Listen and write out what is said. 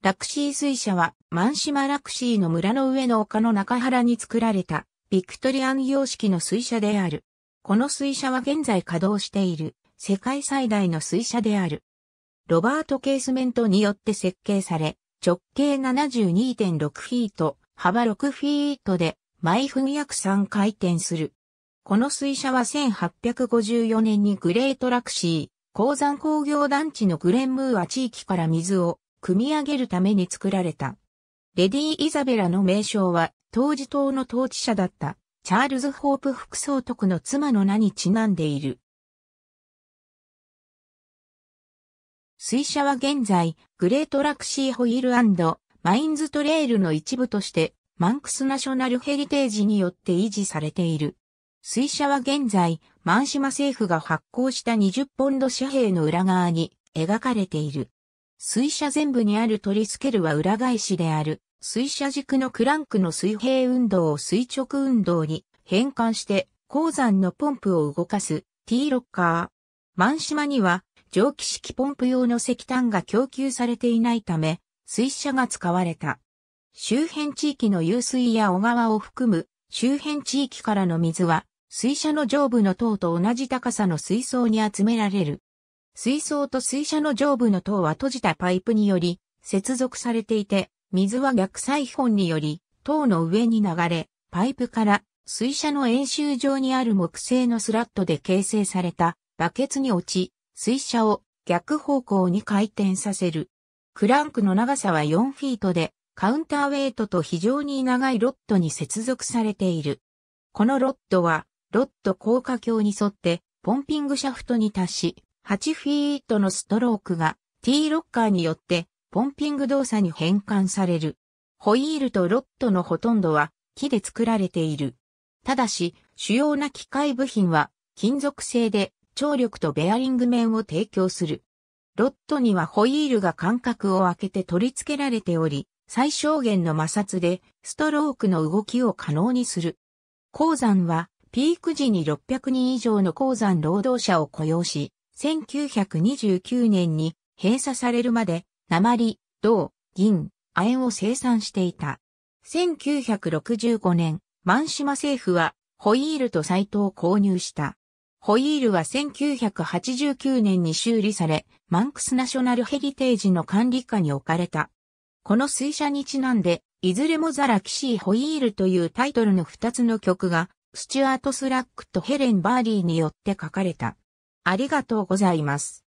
ラクシー水車は、マンシマクシーの村の上の丘の中原に作られた、ビクトリアン様式の水車である。この水車は現在稼働している、世界最大の水車である。ロバート・ケースメントによって設計され、直径72.6フィート、幅6フィートで、毎分約3回転する。この水車は1854年にグレートラクシー、鉱山工業団地のグレンムーア地域から水を組み上げるために作られた。レディー・イザベラの名称は、当時党の統治者だった、チャールズ・ホープ副総督の妻の名にちなんでいる。水車は現在、グレートラクシーホイールマインズトレイルの一部として、マンクスナショナルヘリテージによって維持されている。水車は現在、マンシマ政府が発行した20ポンド紙幣の裏側に描かれている。水車全部にある取り付けるは裏返しである。水車軸のクランクの水平運動を垂直運動に変換して鉱山のポンプを動かす T ロッカー。満島には蒸気式ポンプ用の石炭が供給されていないため水車が使われた。周辺地域の湧水や小川を含む周辺地域からの水は水車の上部の塔と同じ高さの水槽に集められる。水槽と水車の上部の塔は閉じたパイプにより接続されていて、水は逆サイフォンにより塔の上に流れ、パイプから水車の演習場にある木製のスラットで形成されたバケツに落ち、水車を逆方向に回転させる。クランクの長さは4フィートで、カウンターウェイトと非常に長いロッドに接続されている。このロッドは、ロッド高架橋に沿って、ポンピングシャフトに達し、8フィートのストロークが T ロッカーによってポンピング動作に変換される。ホイールとロットのほとんどは木で作られている。ただし、主要な機械部品は金属製で張力とベアリング面を提供する。ロットにはホイールが間隔を空けて取り付けられており、最小限の摩擦でストロークの動きを可能にする。鉱山はピーク時に600人以上の鉱山労働者を雇用し、1929年に閉鎖されるまで、鉛、銅、銀、亜鉛を生産していた。1965年、満島政府はホイールとサイトを購入した。ホイールは1989年に修理され、マンクスナショナルヘリテージの管理下に置かれた。この水車にちなんで、いずれもザラキシーホイールというタイトルの2つの曲が、スチュアート・スラックとヘレン・バーリーによって書かれた。ありがとうございます。